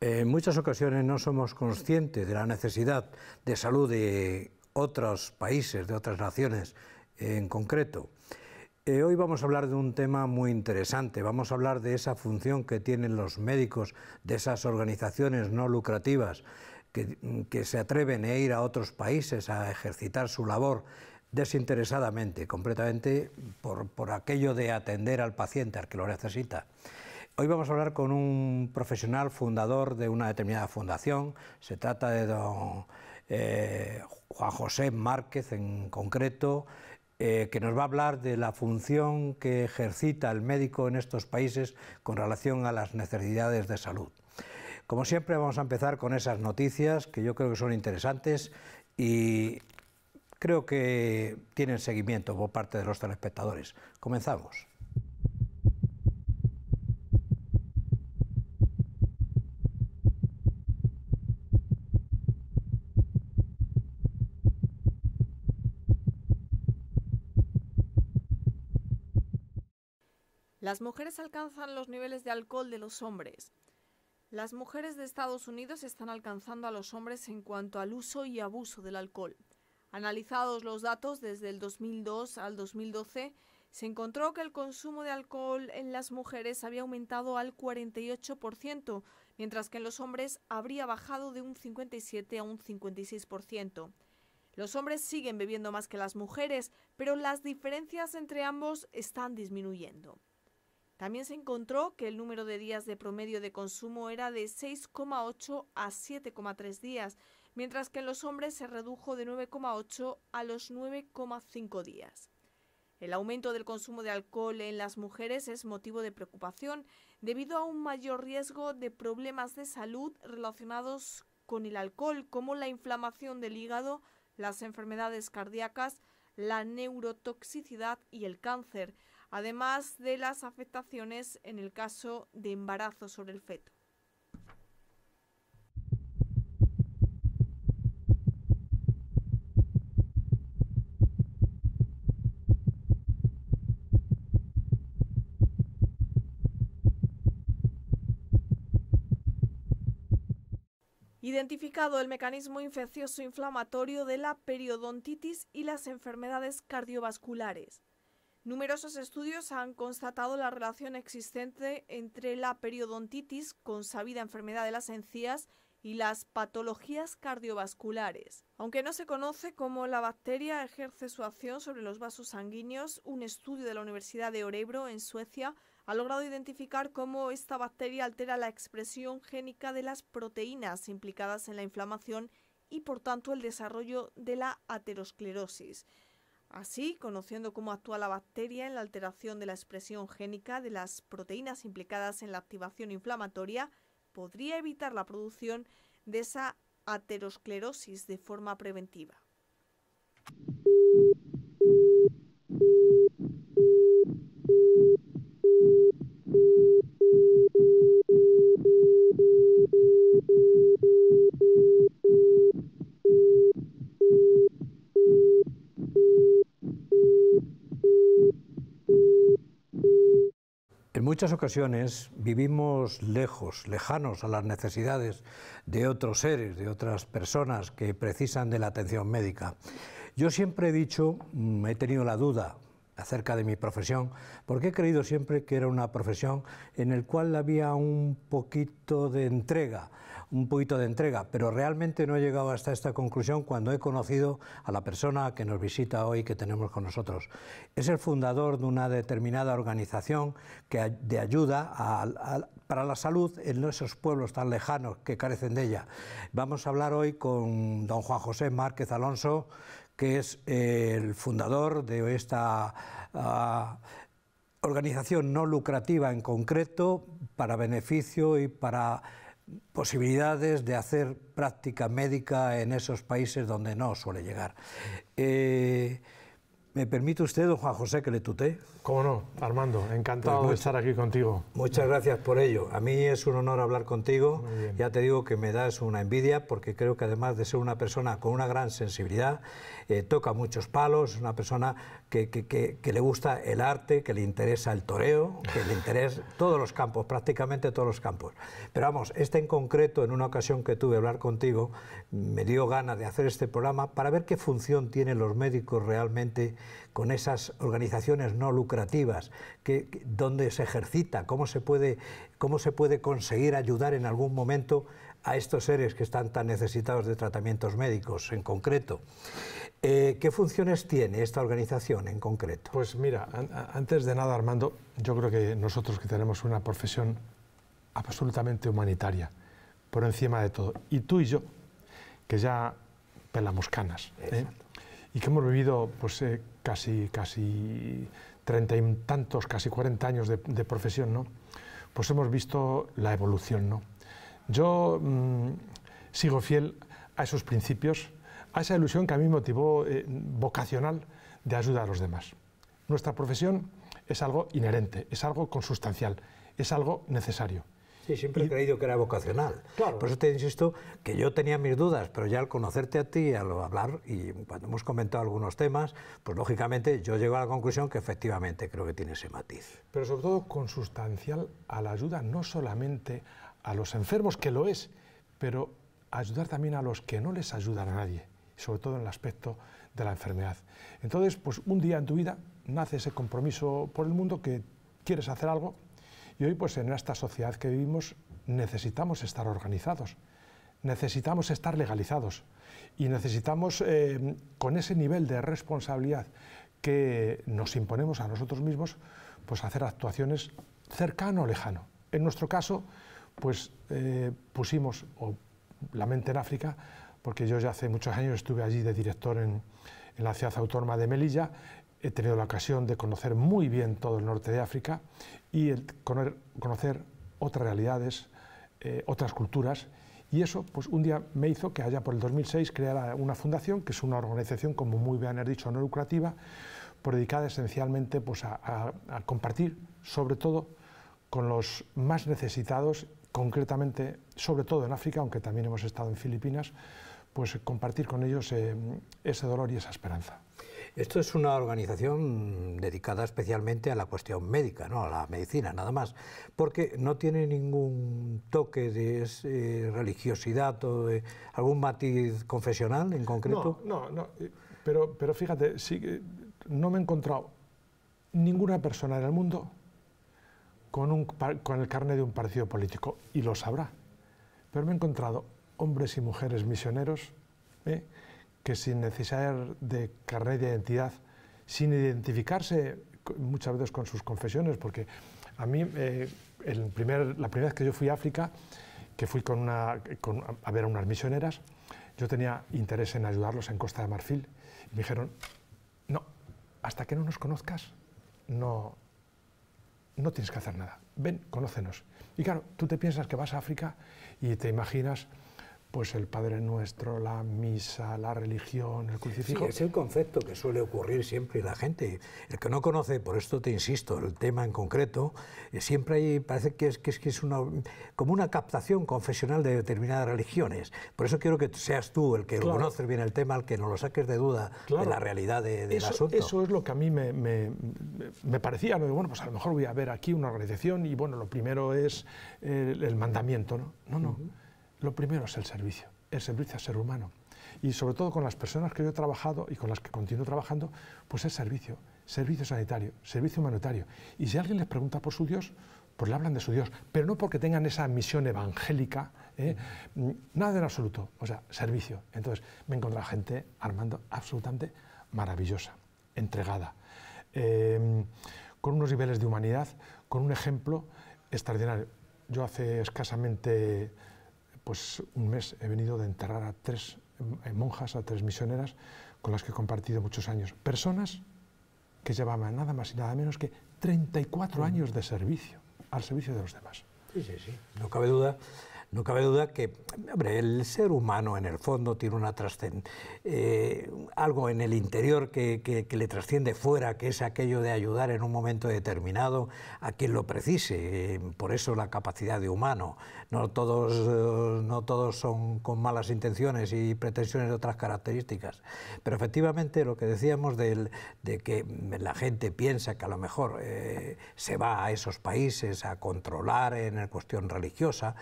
En muchas ocasiones no somos conscientes de la necesidad de salud de otros países, de otras naciones en concreto. Eh, hoy vamos a hablar de un tema muy interesante, vamos a hablar de esa función que tienen los médicos, de esas organizaciones no lucrativas que, se atreven a ir a otros países a ejercitar su labor desinteresadamente, completamente por, aquello de atender al paciente al que lo necesita. Hoy vamos a hablar con un profesional fundador de una determinada fundación. Se trata de don eh, Juan José Márquez en concreto, eh, que nos va a hablar de la función que ejercita el médico en estos países con relación a las necesidades de salud. Como siempre vamos a empezar con esas noticias que yo creo que son interesantes y creo que tienen seguimiento por parte de los telespectadores. Comenzamos. Las mujeres alcanzan los niveles de alcohol de los hombres. Las mujeres de Estados Unidos están alcanzando a los hombres en cuanto al uso y abuso del alcohol. Analizados los datos desde el 2002 al 2012, se encontró que el consumo de alcohol en las mujeres había aumentado al 48%, mientras que en los hombres habría bajado de un 57 a un 56%. Los hombres siguen bebiendo más que las mujeres, pero las diferencias entre ambos están disminuyendo. También se encontró que el número de días de promedio de consumo era de 6,8 a 7,3 días, mientras que en los hombres se redujo de 9,8 a los 9,5 días. El aumento del consumo de alcohol en las mujeres es motivo de preocupación debido a un mayor riesgo de problemas de salud relacionados con el alcohol, como la inflamación del hígado, las enfermedades cardíacas, la neurotoxicidad y el cáncer, además de las afectaciones en el caso de embarazo sobre el feto. Identificado el mecanismo infeccioso inflamatorio de la periodontitis y las enfermedades cardiovasculares. Numerosos estudios han constatado la relación existente entre la periodontitis, con sabida enfermedad de las encías, y las patologías cardiovasculares. Aunque no se conoce cómo la bacteria ejerce su acción sobre los vasos sanguíneos, un estudio de la Universidad de Orebro, en Suecia, ha logrado identificar cómo esta bacteria altera la expresión génica de las proteínas implicadas en la inflamación y por tanto el desarrollo de la aterosclerosis. Así, conociendo cómo actúa la bacteria en la alteración de la expresión génica de las proteínas implicadas en la activación inflamatoria, podría evitar la producción de esa aterosclerosis de forma preventiva. En muchas ocasiones vivimos lejos, lejanos a las necesidades de otros seres, de otras personas que precisan de la atención médica. Yo siempre he dicho, mm, he tenido la duda, acerca de mi profesión, porque he creído siempre que era una profesión en la cual había un poquito de entrega, un poquito de entrega, pero realmente no he llegado hasta esta conclusión cuando he conocido a la persona que nos visita hoy, que tenemos con nosotros. Es el fundador de una determinada organización que de ayuda para la salud en esos pueblos tan lejanos que carecen de ella. Vamos a hablar hoy con don Juan José Márquez Alonso, que es el fundador de esta ah, organización no lucrativa en concreto para beneficio y para posibilidades de hacer práctica médica en esos países donde no suele llegar. Eh, ¿Me permite usted, don Juan José, que le tutee? Cómo no, Armando, encantado de pues, estar aquí contigo. Muchas gracias por ello. A mí es un honor hablar contigo. Ya te digo que me das una envidia porque creo que además de ser una persona con una gran sensibilidad, eh, toca muchos palos, una persona que, le gusta el arte, que le interesa el toreo, que le interesa todos los campos, prácticamente todos los campos. Pero vamos, este en concreto, en una ocasión que tuve hablar contigo, me dio ganas de hacer este programa para ver qué función tienen los médicos realmente con esas organizaciones no lucrativas, que, dónde se ejercita, cómo se, puede, cómo se puede conseguir ayudar en algún momento a estos seres que están tan necesitados de tratamientos médicos en concreto. Eh, ¿Qué funciones tiene esta organización en concreto? Pues mira, antes de nada, Armando, yo creo que nosotros que tenemos una profesión absolutamente humanitaria, por encima de todo, y tú y yo, que ya pelamos canas, ¿eh? y que hemos vivido pues, eh, casi, casi treinta y tantos, casi 40 años de, profesión, ¿no? pues hemos visto la evolución. ¿no? Yo mm, sigo fiel a esos principios a esa ilusión que a mí motivó eh, vocacional de ayudar a los demás. Nuestra profesión es algo inherente, es algo consustancial, es algo necesario. Sí, siempre he creído que era vocacional. Por eso te insisto que yo tenía mis dudas, pero ya al conocerte a ti, al hablar y cuando hemos comentado algunos temas, pues lógicamente yo llego a la conclusión que efectivamente creo que tiene ese matiz. Pero sobre todo consustancial a la ayuda no solamente a los enfermos, que lo es, pero ayudar también a los que no les ayudan a nadie sobre todo en el aspecto de la enfermedad. Entonces, pues un día en tu vida nace ese compromiso por el mundo que quieres hacer algo y hoy pues en esta sociedad que vivimos necesitamos estar organizados, necesitamos estar legalizados y necesitamos eh, con ese nivel de responsabilidad que nos imponemos a nosotros mismos, pues hacer actuaciones cercano o lejano. En nuestro caso, pues eh, pusimos, la mente en África, porque yo ya hace muchos años estuve allí de director en, la ciudad autónoma de Melilla, he tenido la ocasión de conocer muy bien todo el norte de África y conocer, otras realidades, eh, otras culturas. Y eso, pues un día me hizo que allá por el 2006 creara una fundación, que es una organización, como muy bien he dicho, no lucrativa, por pues dedicada esencialmente pues, a compartir, sobre todo, con los más necesitados, concretamente, sobre todo en África, aunque también hemos estado en Filipinas, pues compartir con ellos eh, ese dolor y esa esperanza. Esto es una organización dedicada especialmente a la cuestión médica, ¿no? a la medicina, nada más, porque no tiene ningún toque de eh, religiosidad o de algún matiz confesional en concreto. No, no, eh, Pero, pero fíjate, sí, no me he encontrado ninguna persona en el mundo con, un, con el carne de un partido político, y lo sabrá. Pero me he encontrado hombres y mujeres misioneros ¿eh? que sin necesidad de carnet de identidad, sin identificarse muchas veces con sus confesiones, porque a mí eh, la primera vez que yo fui a África, que fui con a ver a unas misioneras, yo tenía interés en ayudarlos en Costa de Marfil. me dijeron, no, hasta que no nos conozcas, no, no tienes que hacer nada. Ven, conócenos. Y claro, tú te piensas que vas a África y te imaginas pues el Padre Nuestro, la misa, la religión, el crucifijo. es el concepto que suele ocurrir siempre la gente. El que no conoce, por esto te insisto, el tema en concreto, eh, siempre hay, parece que es, es, como una captación confesional de determinadas religiones. Por eso quiero que seas tú el que claro. bien el tema, el que no lo saques de duda de la realidad del de, eso, Eso es lo que a mí me, parecía, bueno, pues a lo mejor voy a ver aquí una organización y bueno, lo primero es el, mandamiento, ¿no? No, no. Lo primero es el servicio, el servicio al ser humano. Y sobre todo con las personas que yo he trabajado y con las que continúo trabajando, pues es servicio, servicio sanitario, servicio humanitario. Y si alguien les pregunta por su Dios, pues le hablan de su Dios, pero no porque tengan esa misión evangélica, ¿eh? mm, nada en absoluto, o sea, servicio. Entonces me encuentro a gente, Armando, absolutamente maravillosa, entregada, em, con unos niveles de humanidad, con un ejemplo extraordinario. Yo hace escasamente pues un mes he venido de enterrar a tres eh, monjas, a tres misioneras con las que he compartido muchos años. Personas que llevaban nada más y nada menos que 34 mm. años de servicio, al servicio de los demás. Sí, sí, sí, no cabe duda no cabe duda que el ser humano en el fondo tiene una eh, algo en el interior que, le trasciende fuera, que es aquello de ayudar en un momento determinado a quien lo precise. por eso la capacidad de humano. No todos, eh, no todos son con malas intenciones y pretensiones de otras características. Pero efectivamente lo que decíamos de que la gente piensa que a lo mejor eh, se va a esos países a controlar en cuestión religiosa,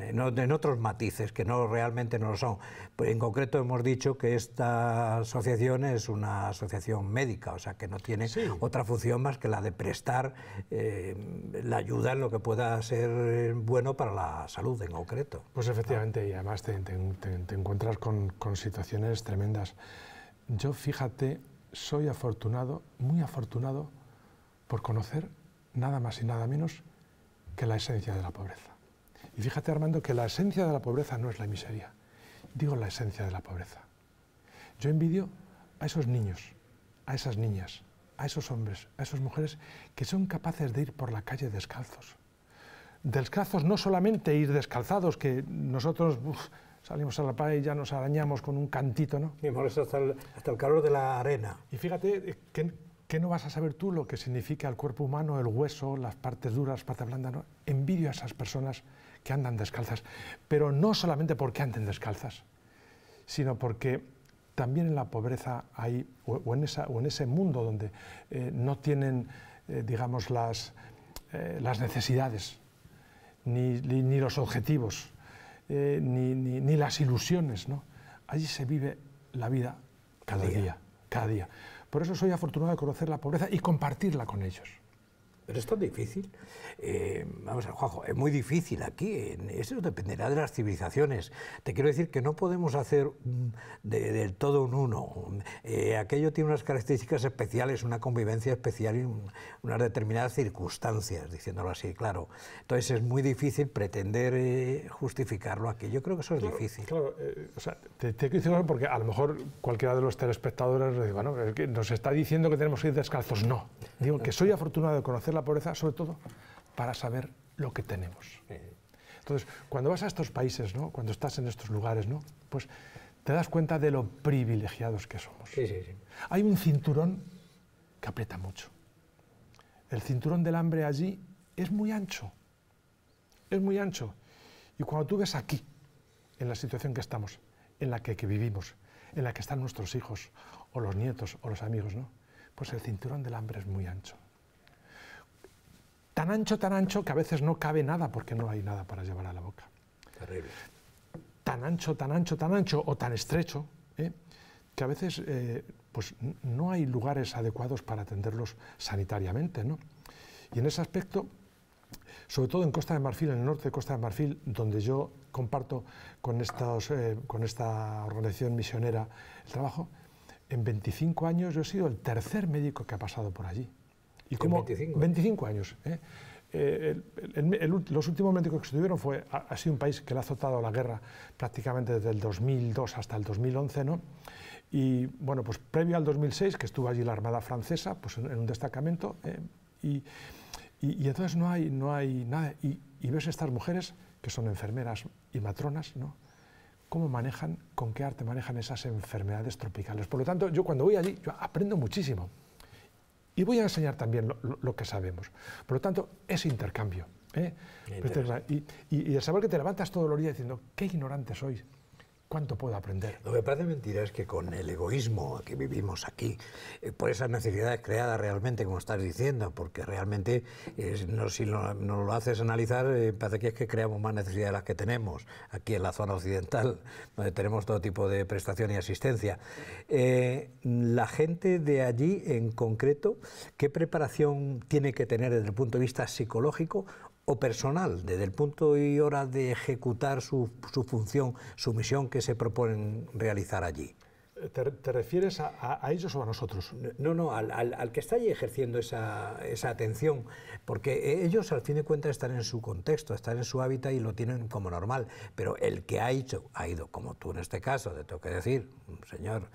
en, otros matices que no realmente no lo son. Pues, en concreto hemos dicho que esta asociación es una asociación médica, o sea que no tiene otra función más que la de prestar eh, la ayuda en lo que pueda ser bueno para la salud en concreto. Pues efectivamente, y además te, encuentras con situaciones tremendas. Yo fíjate, soy afortunado, muy afortunado, por conocer nada más y nada menos que la esencia de la pobreza. Y fíjate, Armando, que la esencia de la pobreza no es la miseria. Digo la esencia de la pobreza. Yo envidio a esos niños, a esas niñas, a esos hombres, a esas mujeres que son capaces de ir por la calle descalzos. Descalzos no solamente ir descalzados, que nosotros salimos a la playa y ya nos arañamos con un cantito, ¿no? Y molesta hasta el, calor de la arena. Y fíjate eh, que, no vas a saber tú lo que significa el cuerpo humano, el hueso, las partes duras, las partes blandas, ¿no? Envidio a esas personas que andan descalzas, pero no solamente porque anden descalzas, sino porque también en la pobreza hay, o, en, ese mundo donde eh, no tienen, eh, digamos, las, eh, las necesidades, ni, los objetivos, ni, las ilusiones, ¿no? Allí se vive la vida cada día cada día. Por eso soy afortunado de conocer la pobreza y compartirla con ellos. Pero esto es difícil. Eh, vamos a ver, Juanjo, es muy difícil aquí. Eso dependerá de las civilizaciones. Te quiero decir que no podemos hacer mm, del todo un uno. Eh, aquello tiene unas características especiales, una convivencia especial y mm, unas determinadas circunstancias, diciéndolo así, claro. Entonces es muy difícil pretender eh, justificarlo aquí. Yo creo que eso es difícil. Claro, o sea, te, te porque a lo mejor cualquiera de los telespectadores nos está diciendo que tenemos que ir descalzos. No. Digo que soy afortunado de conocer la pobreza, sobre todo para saber lo que tenemos. Entonces, cuando vas a estos países, cuando estás en estos lugares, ¿no? pues te das cuenta de lo privilegiados que somos. Hay un cinturón que aprieta mucho. El cinturón del hambre allí es muy ancho. Es muy ancho. Y cuando tú ves aquí, en la situación que estamos, en la que, que vivimos, en la que están nuestros hijos, o los nietos, o los amigos, ¿no? Pues el cinturón del hambre es muy ancho tan ancho, tan ancho que a veces no cabe nada porque no hay nada para llevar a la boca. Terrible. Tan ancho, tan ancho, tan ancho o tan estrecho ¿eh? que a veces eh, pues, no hay lugares adecuados para atenderlos sanitariamente. Y en ese aspecto, sobre todo en Costa de Marfil, en el norte de Costa de Marfil, donde yo comparto con, eh, con esta organización misionera el trabajo, en 25 años yo he sido el tercer médico que ha pasado por allí. ¿Y 25. años. ¿eh? Eh, los últimos médicos que estuvieron fue, ha, sido un país que le ha azotado la guerra prácticamente desde el 2002 hasta el 2011, ¿no? Y bueno, pues previo al 2006, que estuvo allí la Armada Francesa, pues en, un destacamento, ¿eh? y, entonces no hay, no hay nada. Y, y, ves estas mujeres, que son enfermeras y matronas, ¿no? cómo manejan, con qué arte manejan esas enfermedades tropicales. Por lo tanto, yo cuando voy allí, yo aprendo muchísimo. Y voy a enseñar también lo, que sabemos. Por lo tanto, es intercambio. ¿eh? Y, el saber que te levantas todo el día diciendo, qué ignorante sois, ¿Cuánto puedo aprender? Lo que parece mentira es que con el egoísmo que vivimos aquí, eh, por esas necesidades creadas realmente, como estás diciendo, porque realmente eh, no, si no, lo haces analizar, eh, parece que es que creamos más necesidades de las que tenemos aquí en la zona occidental, donde tenemos todo tipo de prestación y asistencia. la gente de allí en concreto, ¿qué preparación tiene que tener desde el punto de vista psicológico o personal, desde el punto y hora de ejecutar su, función, su misión que se proponen realizar allí. ¿Te, refieres a, ellos o a nosotros? No, no, al, que está ahí ejerciendo esa, esa, atención, porque ellos al fin de cuentas están en su contexto, están en su hábitat y lo tienen como normal, pero el que ha hecho, ha ido, como tú en este caso, te tengo que decir, señor,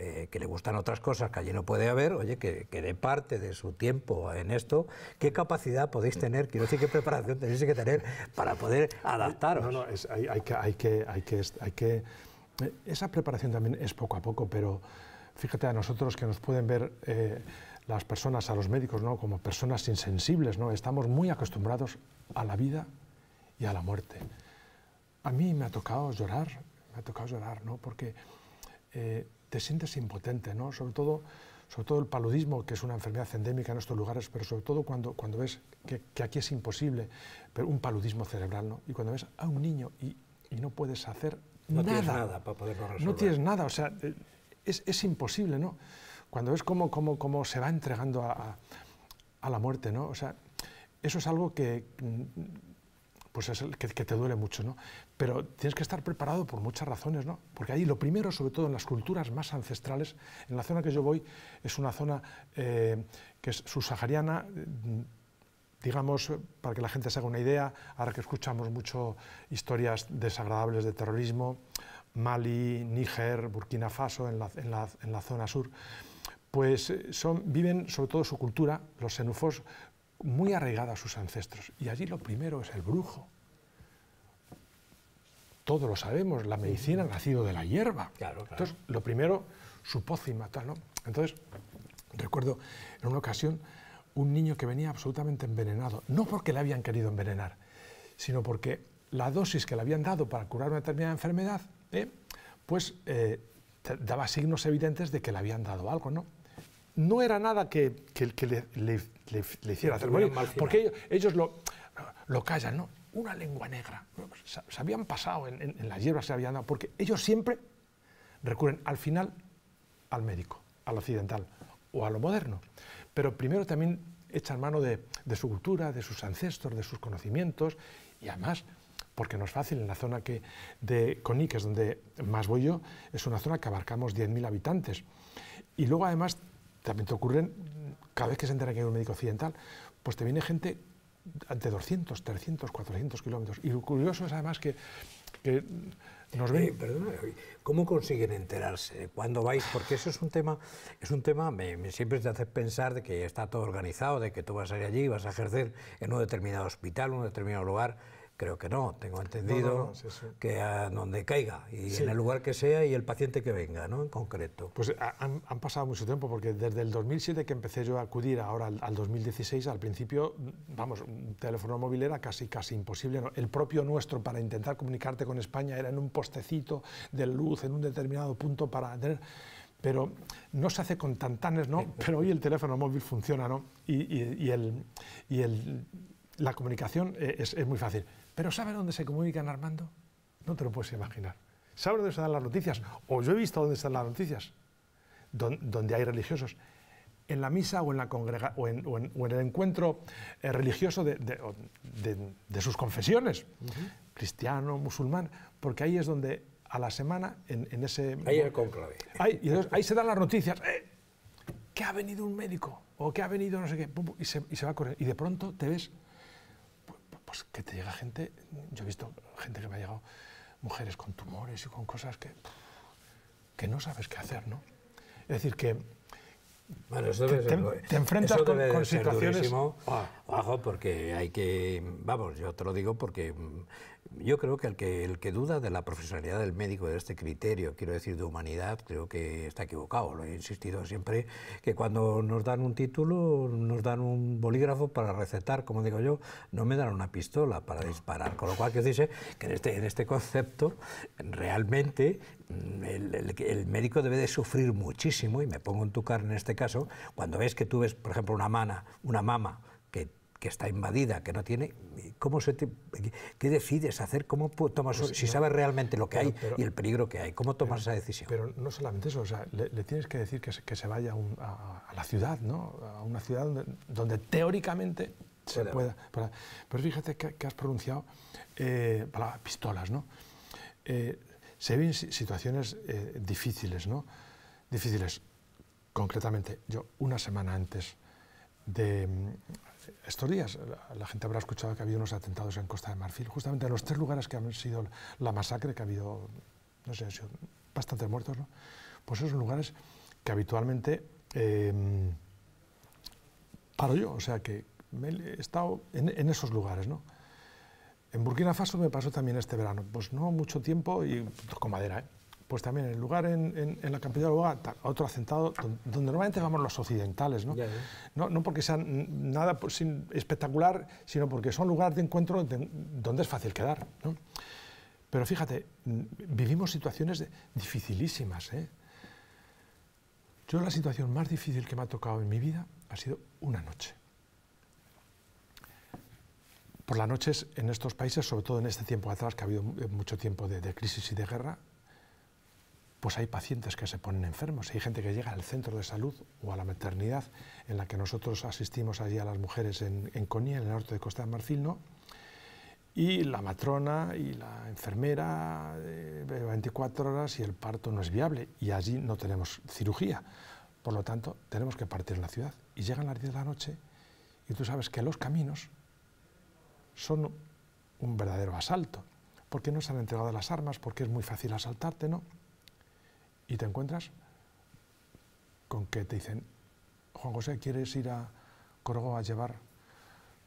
eh, que le gustan otras cosas que allí no puede haber, oye, que, que dé parte de su tiempo en esto, ¿qué capacidad podéis tener? Quiero decir, ¿qué preparación tenéis que tener para poder adaptaros? Eh, no, no, hay, que, hay, que, hay, que, hay que... Eh, esa preparación también es poco a poco, pero fíjate a nosotros que nos pueden ver... las personas, a los médicos, ¿no? como personas insensibles, ¿no? estamos muy acostumbrados a la vida y a la muerte. A mí me ha tocado llorar, me ha tocado llorar, ¿no? porque te sientes impotente, ¿no? Sobre todo, sobre todo el paludismo, que es una enfermedad endémica en estos lugares, pero sobre todo cuando, cuando ves que, aquí es imposible, un paludismo cerebral, ¿no? Y cuando ves a un niño y, no puedes hacer no nada. nada para poderlo resolver. No tienes nada, o sea, eh, es, imposible, ¿no? Cuando ves cómo, se va entregando a, a la muerte, ¿no? O sea, eso es algo que pues es el que, te duele mucho, ¿no? Pero tienes que estar preparado por muchas razones, ¿no? Porque ahí lo primero, sobre todo en las culturas más ancestrales, en la zona que yo voy es una zona eh, que es subsahariana, mm, digamos, para que la gente se haga una idea, ahora que escuchamos mucho historias desagradables de terrorismo, Mali, Níger, Burkina Faso, en la, zona sur, pues eh, son, viven sobre todo su cultura, los senufos, muy arraigada a sus ancestros. Y allí lo primero es el brujo. Todos lo sabemos, la medicina ha nacido de la hierba. Entonces, lo primero, su pócima, tal, ¿no? Entonces, recuerdo en una ocasión un niño que venía absolutamente envenenado, no porque le habían querido envenenar, sino porque la dosis que le habían dado para curar una determinada enfermedad, ¿eh? pues eh, daba signos evidentes de que le habían dado algo, ¿no? no era nada que, que, le, hiciera hacer porque ellos, lo, lo callan, ¿no? Una lengua negra. Se habían pasado en, las hierbas, se habían dado, porque ellos siempre recurren al final al médico, al occidental o a lo moderno. Pero primero también echan mano de, su cultura, de sus ancestros, de sus conocimientos y además, porque no es fácil, en la zona que de que es donde más voy yo, es una zona que abarcamos 10.000 habitantes. Y luego además también te ocurren, cada vez que se entera que hay un médico occidental, pues te viene gente de 200, 300, 400 kilómetros. Y lo curioso es además que, nos ven... Eh, ¿cómo consiguen enterarse? ¿Cuándo vais? Porque eso es un tema, es un tema me, siempre te hace pensar de que está todo organizado, de que tú vas a ir allí, vas a ejercer en un determinado hospital, en un determinado lugar Creo que no, tengo entendido que a donde caiga y en el lugar que sea y el paciente que venga, ¿no? En concreto. Pues han, pasado mucho tiempo porque desde el 2007 que empecé yo a acudir ahora al, 2016, al principio, vamos, un teléfono móvil era casi casi imposible. El propio nuestro para intentar comunicarte con España era en un postecito de luz en un determinado punto para tener pero no se hace con tantanes, ¿no? Pero hoy el teléfono móvil funciona, ¿no? Y, y, el, la comunicación eh, es muy fácil. Pero ¿sabe dónde se comunican, Armando? No te lo puedes imaginar. ¿Sabe dónde se dan las noticias? O yo he visto dónde están las noticias. donde hay religiosos. En la misa o en, la congrega, o en, el encuentro eh, religioso de, sus confesiones, cristiano, musulmán, porque ahí es donde a la semana, en, ese... Ahí el conclave. Ahí, se dan las noticias. Eh, que ha venido un médico o que ha venido no sé qué, y se va a correr. Y de pronto te ves pues que te llega gente, yo he visto gente que me ha llegado, mujeres con tumores y con cosas que, que no sabes qué hacer, ¿no? Es decir, que te, enfrentas con, situaciones. Ah. porque hay que. Vamos, yo te lo digo porque mm, yo creo que el, que duda de la profesionalidad del médico, de este criterio, quiero decir, de humanidad, creo que está equivocado. Lo he insistido siempre, que cuando nos dan un título, nos dan un bolígrafo para recetar, como digo yo, no me dan una pistola para disparar. Con lo cual, que dice este, que en este, concepto, realmente, mm, el, médico debe de sufrir muchísimo, y me pongo en tu carne en este caso, cuando ves que tú ves, por ejemplo, una, mana, una mama, que está invadida, que no tiene, ¿cómo se te, ¿qué decides hacer? ¿Cómo tomas, pues si sabes realmente lo que hay y el peligro que hay, cómo tomas esa decisión? Pero no solamente eso, o sea, le, tienes que decir que se, vaya a, la ciudad, ¿no? A una ciudad donde, teóricamente se pueda... pero fíjate que, has pronunciado eh, para pistolas, ¿no? Eh, se ven situaciones eh, difíciles, ¿no? Difíciles. Concretamente, yo una semana antes de, estos días la gente habrá escuchado que ha habido unos atentados en Costa de Marfil, justamente en los tres lugares que han sido la masacre, que ha habido, no sé, sido bastantes muertos, ¿no? Pues esos lugares que habitualmente em, paro yo, o sea que he estado en, en, esos lugares, ¿no? En Burkina Faso me pasó también este verano, pues no mucho tiempo y con madera, ¿eh? pues también el lugar en, la capital de otro acentado, donde normalmente vamos los occidentales, ¿no? No, porque sean nada sin, espectacular, sino porque son lugares de encuentro donde es fácil quedar, ¿no? Pero fíjate, mm, vivimos situaciones de, dificilísimas, ¿eh? Yo la situación más difícil que me ha tocado en mi vida ha sido una noche. Por las noches en estos países, sobre todo en este tiempo atrás, que ha habido eh, mucho tiempo de crisis y de guerra, pues hay pacientes que se ponen enfermos, hay gente que llega al centro de salud o a la maternidad en la que nosotros asistimos allí a las mujeres en, Conía, en el norte de Costa de Marfil, ¿no? Y la matrona y la enfermera, eh, ...ve 24 horas y el parto no es viable y allí no tenemos cirugía. Por lo tanto, tenemos que partir en la ciudad. Y llegan las 10 de la noche y tú sabes que los caminos son un verdadero asalto, porque no se han entregado las armas, porque es muy fácil asaltarte, ¿no? Y te encuentras con que te dicen, Juan José, ¿quieres ir a Corgo a llevar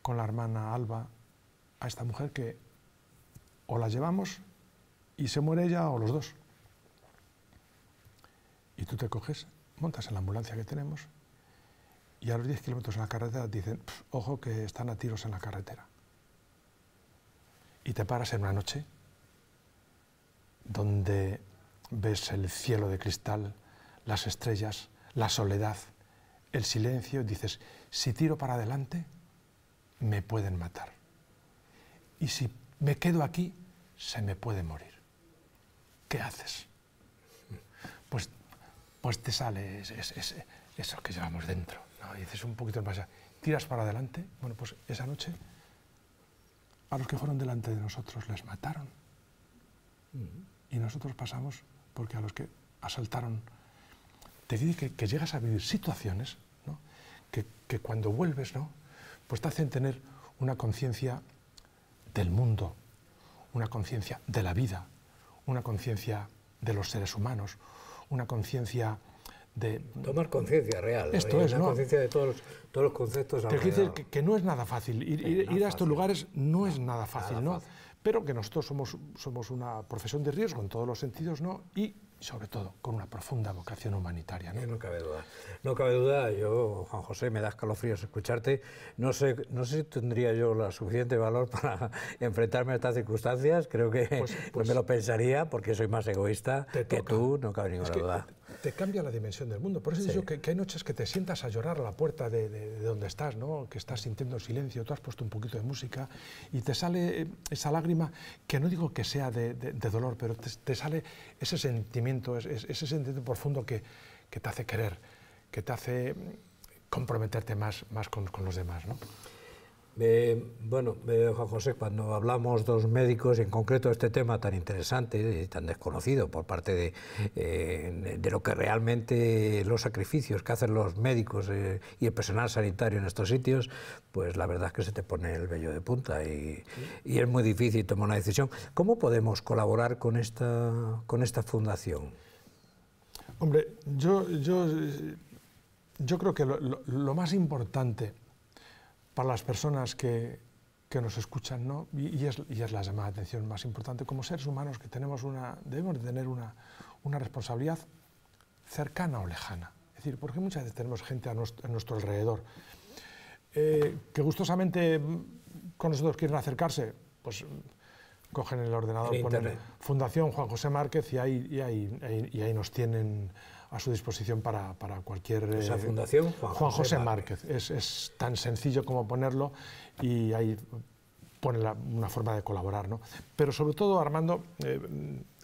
con la hermana Alba a esta mujer que o la llevamos y se muere ella o los dos? Y tú te coges, montas en la ambulancia que tenemos y a los 10 kilómetros en la carretera te dicen, ojo que están a tiros en la carretera. Y te paras en una noche donde Ves el cielo de cristal, las estrellas, la soledad, el silencio. Dices, si tiro para adelante, me pueden matar. Y si me quedo aquí, se me puede morir. ¿Qué haces? Pues, pues te sale eso que llevamos dentro. Y dices un poquito más allá. Tiras para adelante. Bueno, pues esa noche a los que fueron delante de nosotros les mataron. Y nosotros pasamos porque a los que asaltaron, te dice que, llegas a vivir situaciones que, que, cuando vuelves, ¿no? pues te hacen tener una conciencia del mundo, una conciencia de la vida, una conciencia de los seres humanos, una conciencia de... Tomar conciencia real. Esto conciencia de todos los, todos los conceptos. decir que, no es nada fácil. Ir, ir, a estos lugares no, es nada fácil, ¿no? Pero que nosotros somos, somos una profesión de riesgo en todos los sentidos, ¿no? Y sobre todo con una profunda vocación humanitaria. ¿no? Eh, no cabe duda. No cabe duda, yo, Juan José, me da escalofríos escucharte. No sé, no sé si tendría yo la suficiente valor para enfrentarme a estas circunstancias. Creo que pues, me pues lo pensaría porque soy más egoísta que tú, no cabe ninguna duda te cambia la dimensión del mundo. Por eso sí. digo que, hay noches que te sientas a llorar a la puerta de, donde estás, ¿no? que estás sintiendo silencio, tú has puesto un poquito de música y te sale eh, esa lágrima, que no digo que sea de, dolor, pero te, sale ese sentimiento, ese, sentimiento profundo que, que, te hace querer, que te hace mm, comprometerte más, más con, con los demás. ¿no? bueno, Juan José, cuando hablamos dos médicos, en concreto de este tema tan interesante y tan desconocido por parte de, eh, lo que realmente los sacrificios que hacen los médicos eh, y el personal sanitario en estos sitios, pues la verdad es que se te pone el vello de punta y, es muy difícil tomar una decisión. ¿Cómo podemos colaborar con esta, con esta fundación? Hombre, yo, yo, creo que lo más importante para las personas que, nos escuchan, Y, es, la llamada de atención más importante. Como seres humanos que tenemos una, debemos tener una, responsabilidad cercana o lejana. Es decir, porque muchas veces tenemos gente a, nuestro, alrededor eh, que gustosamente con nosotros quieren acercarse, pues cogen el ordenador, ponen Fundación Juan José Márquez y ahí, y y ahí nos tienen a su disposición para, cualquier... Esa eh, fundación, Juan, José, Márquez. Es, tan sencillo como ponerlo y ahí pone una forma de colaborar. ¿no? Pero sobre todo, Armando, eh,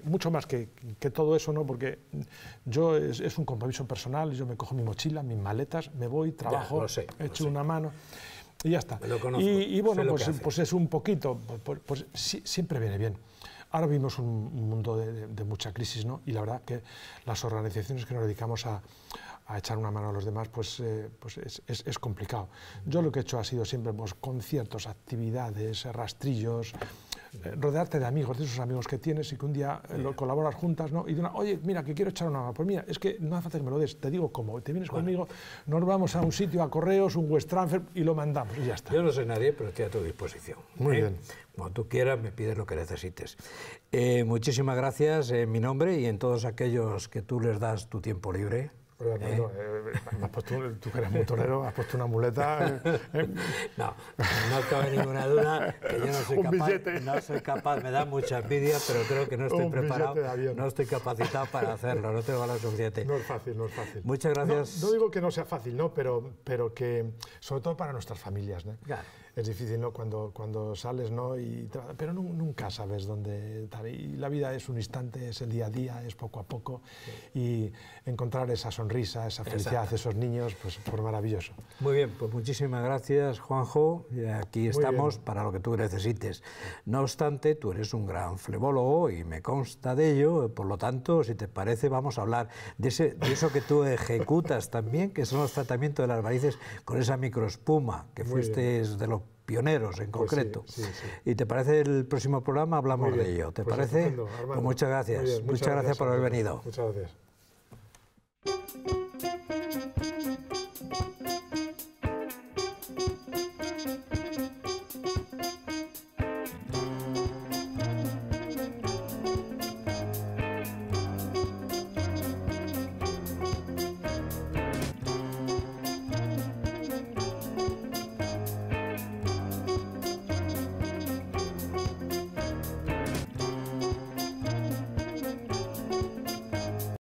mucho más que, todo eso, ¿no? porque yo es, un compromiso personal, yo me cojo mi mochila, mis maletas, me voy, trabajo, echo una mano y ya está. y, bueno, pues, pues, es un poquito, pues, siempre viene bien. Ahora vivimos un mundo de, mucha crisis, ¿no? Y la verdad que las organizaciones que nos dedicamos a, echar una mano a los demás, pues, eh, pues es, complicado. Yo lo que he hecho ha sido siempre pues, conciertos, actividades, rastrillos, eh, rodearte de amigos, de esos amigos que tienes y que un día eh, colaboras juntas, ¿no? Y de una, oye, mira, que quiero echar una mano. Pues mira, es que no hace falta que me lo des, te digo cómo. Te vienes conmigo, nos vamos a un sitio, a correos, un West Transfer y lo mandamos y ya está. Yo no soy nadie, pero estoy a tu disposición. Muy ¿eh? bien. Cuando tú quieras, me pides lo que necesites. muchísimas gracias en mi nombre y en todos aquellos que tú les das tu tiempo libre. ¿Eh? Eh, tú que eres motorero has puesto una muleta. Eh, no, no cabe ninguna duda que yo no soy, capaz, no soy capaz, me da mucha envidia, pero creo que no estoy preparado, no estoy capacitado para hacerlo, no te tengo un suficiente. No es fácil, no es fácil. Muchas gracias. No, digo que no sea fácil, no, pero, pero que, sobre todo para nuestras familias. ¿no? Claro es difícil, ¿no? Cuando, cuando sales, ¿no? Y pero nunca sabes dónde estar. Y la vida es un instante, es el día a día, es poco a poco. Y encontrar esa sonrisa, esa felicidad, de esos niños, pues por pues maravilloso. Muy bien, pues muchísimas gracias, Juanjo. Aquí estamos para lo que tú necesites. No obstante, tú eres un gran flebólogo y me consta de ello. Por lo tanto, si te parece, vamos a hablar de, ese, de eso que tú ejecutas también, que son los tratamientos de las varices con esa microespuma, que fuiste de los pioneros en pues concreto. ¿Y te parece el próximo programa? Hablamos de ello. ¿Te pues parece? Pues muchas gracias. muchas, gracias, gracias por haber venido. Muchas gracias.